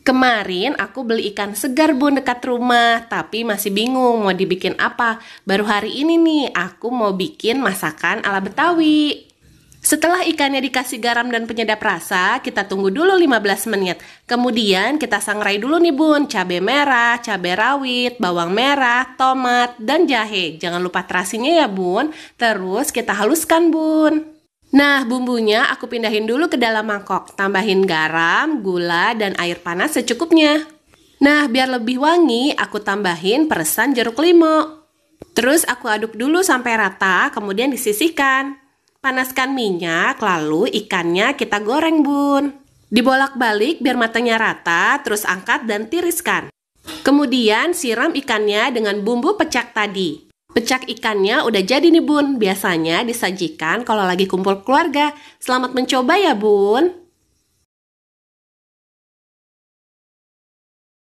Kemarin aku beli ikan segar bun dekat rumah, tapi masih bingung mau dibikin apa. Baru hari ini nih, aku mau bikin masakan ala Betawi. Setelah ikannya dikasih garam dan penyedap rasa, kita tunggu dulu 15 menit. Kemudian kita sangrai dulu nih bun, cabai merah, cabai rawit, bawang merah, tomat, dan jahe. Jangan lupa terasinya ya bun, terus kita haluskan bun. Nah, bumbunya aku pindahin dulu ke dalam mangkok. Tambahin garam, gula, dan air panas secukupnya. Nah, biar lebih wangi, aku tambahin peresan jeruk limau. Terus aku aduk dulu sampai rata, kemudian disisihkan. Panaskan minyak, lalu ikannya kita goreng, Bun. Dibolak-balik biar matangnya rata, terus angkat dan tiriskan. Kemudian siram ikannya dengan bumbu pecak tadi. Pecak ikannya udah jadi nih bun, biasanya disajikan kalau lagi kumpul keluarga. Selamat mencoba ya bun.